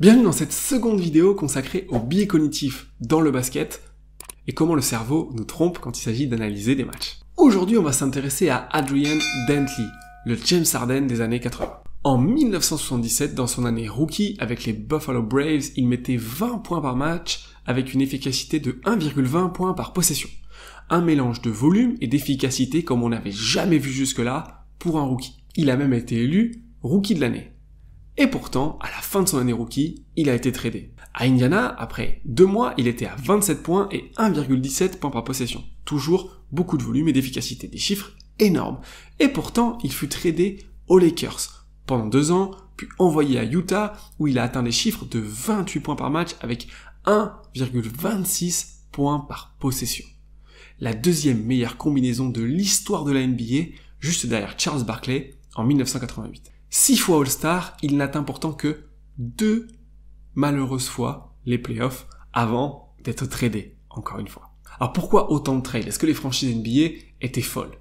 Bienvenue dans cette seconde vidéo consacrée aux biais cognitif dans le basket et comment le cerveau nous trompe quand il s'agit d'analyser des matchs. Aujourd'hui, on va s'intéresser à Adrian Dentley, le James Harden des années 80. En 1977, dans son année rookie avec les Buffalo Braves, il mettait 20 points par match avec une efficacité de 1,20 points par possession. Un mélange de volume et d'efficacité comme on n'avait jamais vu jusque-là pour un rookie. Il a même été élu rookie de l'année. Et pourtant, à la fin de son année rookie, il a été tradé. À Indiana, après deux mois, il était à 27 points et 1,17 points par possession. Toujours beaucoup de volume et d'efficacité, des chiffres énormes. Et pourtant, il fut tradé aux Lakers pendant deux ans, puis envoyé à Utah où il a atteint des chiffres de 28 points par match avec 1,26 points par possession. La deuxième meilleure combinaison de l'histoire de la NBA, juste derrière Charles Barkley en 1988. Six fois All-Star, il n'atteint pourtant que deux malheureuses fois les playoffs avant d'être tradé, encore une fois. Alors pourquoi autant de trades Est-ce que les franchises NBA étaient folles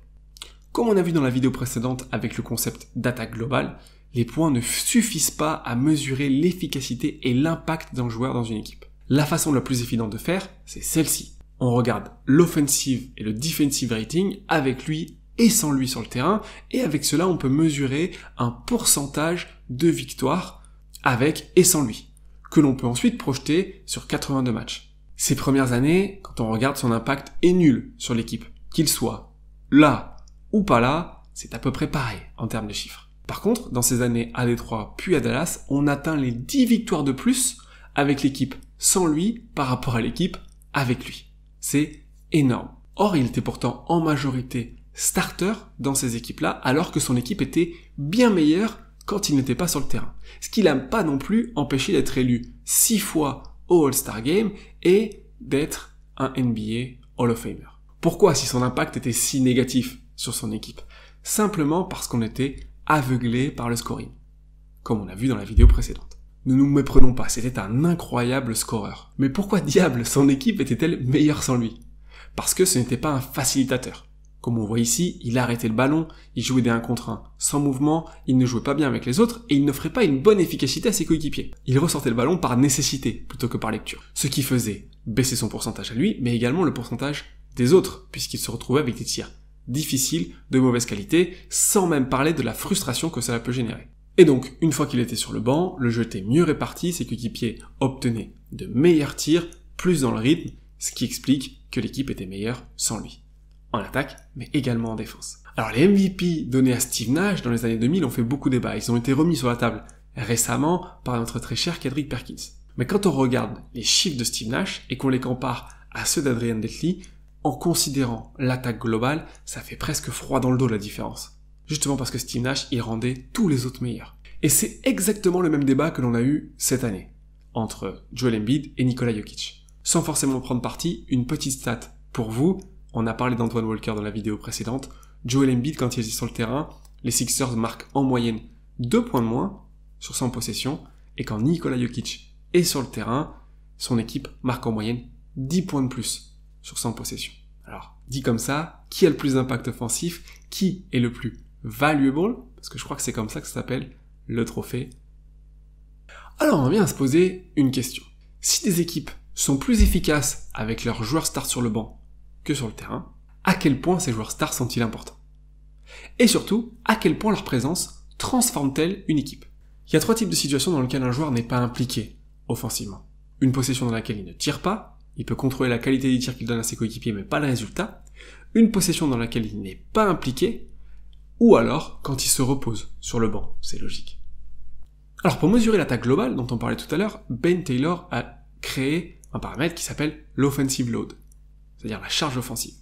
Comme on a vu dans la vidéo précédente avec le concept d'attaque globale, les points ne suffisent pas à mesurer l'efficacité et l'impact d'un joueur dans une équipe. La façon la plus évidente de faire, c'est celle-ci. On regarde l'offensive et le defensive rating avec lui et sans lui sur le terrain, et avec cela on peut mesurer un pourcentage de victoires avec et sans lui, que l'on peut ensuite projeter sur 82 matchs. Ces premières années, quand on regarde son impact est nul sur l'équipe, qu'il soit là ou pas là, c'est à peu près pareil en termes de chiffres. Par contre, dans ces années à Détroit puis à Dallas, on atteint les 10 victoires de plus avec l'équipe sans lui par rapport à l'équipe avec lui. C'est énorme. Or, il était pourtant en majorité starter dans ces équipes-là, alors que son équipe était bien meilleure quand il n'était pas sur le terrain. Ce qui l'a pas non plus empêché d'être élu six fois au All-Star Game et d'être un NBA Hall of Famer. Pourquoi si son impact était si négatif sur son équipe Simplement parce qu'on était aveuglé par le scoring, comme on a vu dans la vidéo précédente. Ne nous méprenons pas, c'était un incroyable scoreur. Mais pourquoi diable son équipe était-elle meilleure sans lui Parce que ce n'était pas un facilitateur. Comme on voit ici, il arrêtait le ballon, il jouait des 1 contre 1. Sans mouvement, il ne jouait pas bien avec les autres et il n'offrait pas une bonne efficacité à ses coéquipiers. Il ressortait le ballon par nécessité plutôt que par lecture. Ce qui faisait baisser son pourcentage à lui, mais également le pourcentage des autres, puisqu'il se retrouvait avec des tirs difficiles, de mauvaise qualité, sans même parler de la frustration que cela peut générer. Et donc, une fois qu'il était sur le banc, le jeu était mieux réparti, ses coéquipiers obtenaient de meilleurs tirs, plus dans le rythme, ce qui explique que l'équipe était meilleure sans lui en attaque, mais également en défense. Alors les MVP donnés à Steve Nash dans les années 2000 ont fait beaucoup débat, ils ont été remis sur la table récemment par notre très cher Kedrick Perkins. Mais quand on regarde les chiffres de Steve Nash et qu'on les compare à ceux d'Adrian Detley, en considérant l'attaque globale, ça fait presque froid dans le dos la différence. Justement parce que Steve Nash y rendait tous les autres meilleurs. Et c'est exactement le même débat que l'on a eu cette année, entre Joel Embiid et Nikola Jokic. Sans forcément prendre parti, une petite stat pour vous, on a parlé d'Antoine Walker dans la vidéo précédente. Joel Embiid, quand il est sur le terrain, les Sixers marquent en moyenne 2 points de moins sur 100 possessions, et quand Nikola Jokic est sur le terrain, son équipe marque en moyenne 10 points de plus sur 100 possessions. Alors, dit comme ça, qui a le plus d'impact offensif Qui est le plus valuable Parce que je crois que c'est comme ça que ça s'appelle le trophée. Alors, on vient à se poser une question. Si des équipes sont plus efficaces avec leurs joueurs start sur le banc sur le terrain, à quel point ces joueurs stars sont-ils importants Et surtout, à quel point leur présence transforme-t-elle une équipe Il y a trois types de situations dans lesquelles un joueur n'est pas impliqué offensivement. Une possession dans laquelle il ne tire pas, il peut contrôler la qualité des tirs qu'il donne à ses coéquipiers mais pas le résultat. Une possession dans laquelle il n'est pas impliqué, ou alors quand il se repose sur le banc, c'est logique. Alors pour mesurer l'attaque globale dont on parlait tout à l'heure, Ben Taylor a créé un paramètre qui s'appelle l'offensive load c'est-à-dire la charge offensive.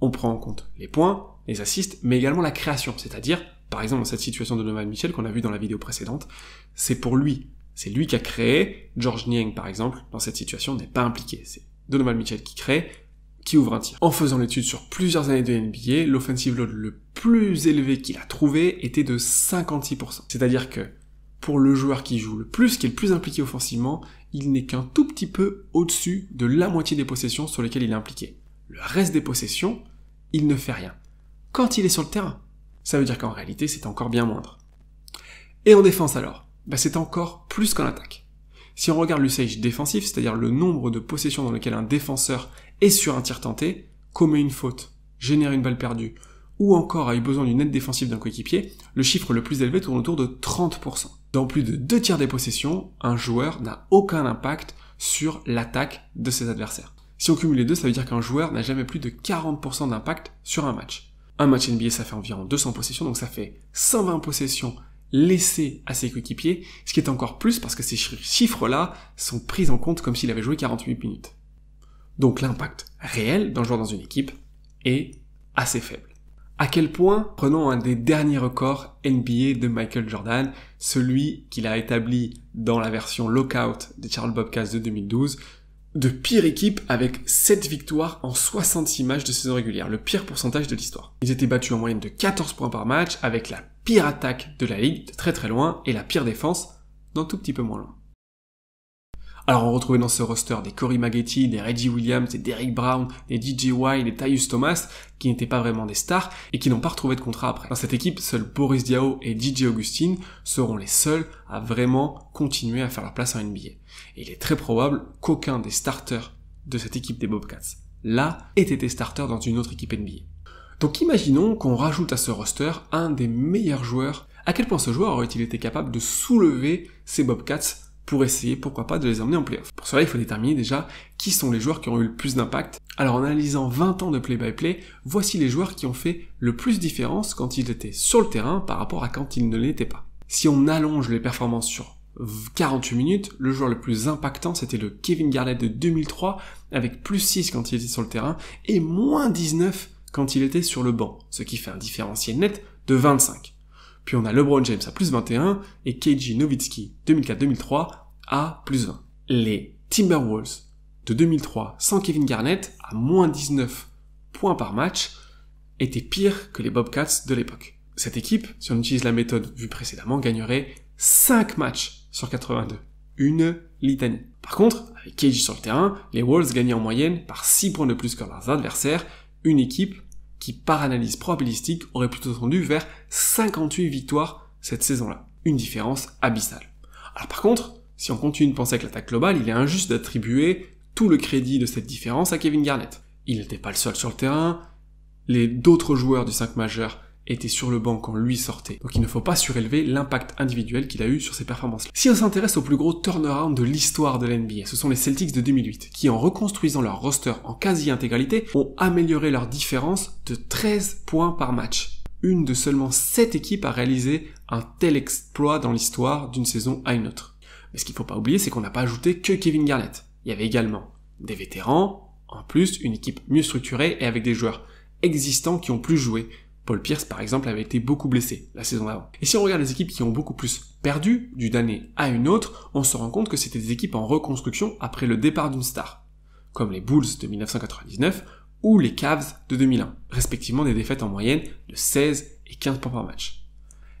On prend en compte les points, les assists, mais également la création, c'est-à-dire, par exemple, dans cette situation de Donovan Mitchell qu'on a vu dans la vidéo précédente, c'est pour lui, c'est lui qui a créé, George Niang, par exemple, dans cette situation, n'est pas impliqué. C'est Donovan Mitchell qui crée, qui ouvre un tir. En faisant l'étude sur plusieurs années de NBA, l'offensive load le plus élevé qu'il a trouvé était de 56%. C'est-à-dire que pour le joueur qui joue le plus, qui est le plus impliqué offensivement, il n'est qu'un tout petit peu au-dessus de la moitié des possessions sur lesquelles il est impliqué. Le reste des possessions, il ne fait rien. Quand il est sur le terrain, ça veut dire qu'en réalité, c'est encore bien moindre. Et en défense alors bah C'est encore plus qu'en attaque. Si on regarde l'usage défensif, c'est-à-dire le nombre de possessions dans lesquelles un défenseur est sur un tir tenté, commet une faute, génère une balle perdue, ou encore a eu besoin d'une aide défensive d'un coéquipier, le chiffre le plus élevé tourne autour de 30%. Dans plus de deux tiers des possessions, un joueur n'a aucun impact sur l'attaque de ses adversaires. Si on cumule les deux, ça veut dire qu'un joueur n'a jamais plus de 40% d'impact sur un match. Un match NBA, ça fait environ 200 possessions, donc ça fait 120 possessions laissées à ses coéquipiers, ce qui est encore plus parce que ces chiffres-là sont pris en compte comme s'il avait joué 48 minutes. Donc l'impact réel d'un joueur dans une équipe est assez faible. À quel point, prenons un des derniers records NBA de Michael Jordan, celui qu'il a établi dans la version Lockout de Charles Bobcats de 2012, de pire équipe avec 7 victoires en 66 matchs de saison régulière, le pire pourcentage de l'histoire. Ils étaient battus en moyenne de 14 points par match avec la pire attaque de la ligue, de très très loin, et la pire défense, d'un tout petit peu moins loin. Alors on retrouvait dans ce roster des Cory Maggetti, des Reggie Williams, des Derrick Brown, des DJ White, des Tyus Thomas, qui n'étaient pas vraiment des stars et qui n'ont pas retrouvé de contrat après. Dans cette équipe, seuls Boris Diao et DJ Augustine seront les seuls à vraiment continuer à faire leur place en NBA. Et il est très probable qu'aucun des starters de cette équipe des Bobcats là ait été starter dans une autre équipe NBA. Donc imaginons qu'on rajoute à ce roster un des meilleurs joueurs. À quel point ce joueur aurait-il été capable de soulever ces Bobcats pour essayer, pourquoi pas, de les emmener en playoff. Pour cela, il faut déterminer déjà qui sont les joueurs qui ont eu le plus d'impact. Alors en analysant 20 ans de play-by-play, voici les joueurs qui ont fait le plus différence quand ils étaient sur le terrain par rapport à quand ils ne l'étaient pas. Si on allonge les performances sur 48 minutes, le joueur le plus impactant c'était le Kevin Garnett de 2003 avec plus 6 quand il était sur le terrain et moins 19 quand il était sur le banc, ce qui fait un différentiel net de 25. Puis on a LeBron James à plus 21 et KG Nowitzki 2004-2003 à plus 20. Les Timberwolves de 2003 sans Kevin Garnett à moins 19 points par match étaient pires que les Bobcats de l'époque. Cette équipe, si on utilise la méthode vue précédemment, gagnerait 5 matchs sur 82. Une litanie. Par contre, avec Keiji sur le terrain, les Wolves gagnaient en moyenne par 6 points de plus que leurs adversaires, une équipe qui par analyse probabilistique aurait plutôt tendu vers 58 victoires cette saison-là. Une différence abyssale. Alors par contre, si on continue de penser avec l'attaque globale, il est injuste d'attribuer tout le crédit de cette différence à Kevin Garnett. Il n'était pas le seul sur le terrain, les d'autres joueurs du 5 majeur était sur le banc quand lui sortait. Donc il ne faut pas surélever l'impact individuel qu'il a eu sur ses performances. Si on s'intéresse au plus gros turnaround de l'histoire de l'NBA, ce sont les Celtics de 2008, qui en reconstruisant leur roster en quasi-intégralité, ont amélioré leur différence de 13 points par match. Une de seulement 7 équipes a réalisé un tel exploit dans l'histoire d'une saison à une autre. Mais ce qu'il ne faut pas oublier, c'est qu'on n'a pas ajouté que Kevin Garnett. Il y avait également des vétérans, en plus une équipe mieux structurée et avec des joueurs existants qui ont plus joué, Paul Pierce, par exemple, avait été beaucoup blessé la saison d'avant. Et si on regarde les équipes qui ont beaucoup plus perdu d'une année à une autre, on se rend compte que c'était des équipes en reconstruction après le départ d'une star, comme les Bulls de 1999 ou les Cavs de 2001, respectivement des défaites en moyenne de 16 et 15 points par match.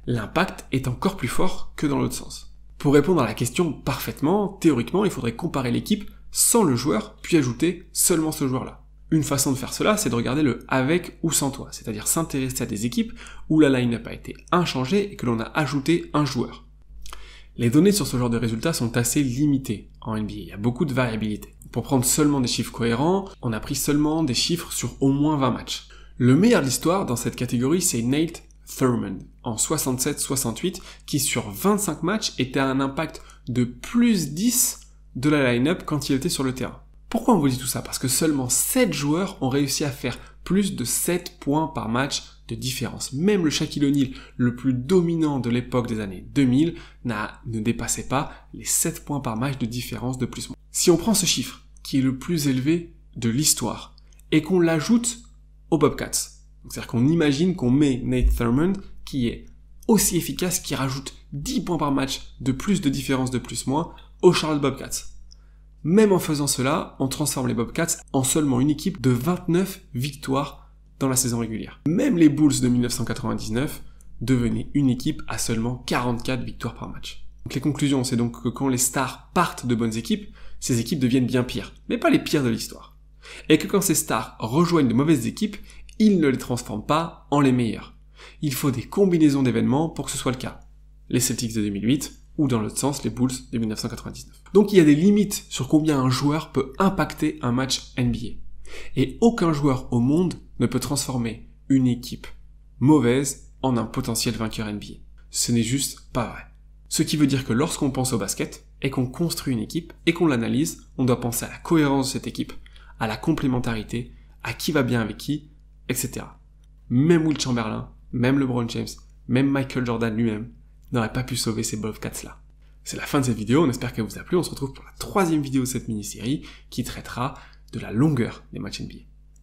L'impact est encore plus fort que dans l'autre sens. Pour répondre à la question parfaitement, théoriquement, il faudrait comparer l'équipe sans le joueur, puis ajouter seulement ce joueur-là. Une façon de faire cela, c'est de regarder le avec ou sans toi, c'est-à-dire s'intéresser à des équipes où la line-up a été inchangée et que l'on a ajouté un joueur. Les données sur ce genre de résultats sont assez limitées en NBA, il y a beaucoup de variabilité. Pour prendre seulement des chiffres cohérents, on a pris seulement des chiffres sur au moins 20 matchs. Le meilleur de l'histoire dans cette catégorie, c'est Nate Thurman en 67-68 qui sur 25 matchs était à un impact de plus 10 de la line-up quand il était sur le terrain. Pourquoi on vous dit tout ça Parce que seulement 7 joueurs ont réussi à faire plus de 7 points par match de différence. Même le Shaquille O'Neal, le plus dominant de l'époque des années 2000, ne dépassait pas les 7 points par match de différence de plus. moins. Si on prend ce chiffre, qui est le plus élevé de l'histoire, et qu'on l'ajoute aux Bobcats, c'est-à-dire qu'on imagine qu'on met Nate Thurmond, qui est aussi efficace, qui rajoute 10 points par match de plus de différence de plus moins, au Charlotte Bobcats. Même en faisant cela, on transforme les Bobcats en seulement une équipe de 29 victoires dans la saison régulière. Même les Bulls de 1999 devenaient une équipe à seulement 44 victoires par match. Donc les conclusions, c'est donc que quand les stars partent de bonnes équipes, ces équipes deviennent bien pires, mais pas les pires de l'histoire. Et que quand ces stars rejoignent de mauvaises équipes, ils ne les transforment pas en les meilleures. Il faut des combinaisons d'événements pour que ce soit le cas. Les Celtics de 2008, ou dans l'autre sens, les Bulls de 1999. Donc il y a des limites sur combien un joueur peut impacter un match NBA. Et aucun joueur au monde ne peut transformer une équipe mauvaise en un potentiel vainqueur NBA. Ce n'est juste pas vrai. Ce qui veut dire que lorsqu'on pense au basket, et qu'on construit une équipe, et qu'on l'analyse, on doit penser à la cohérence de cette équipe, à la complémentarité, à qui va bien avec qui, etc. Même Will Chamberlain, même LeBron James, même Michael Jordan lui-même n'aurait pas pu sauver ces Bobcats là. C'est la fin de cette vidéo, on espère qu'elle vous a plu, on se retrouve pour la troisième vidéo de cette mini-série qui traitera de la longueur des matchs NBA.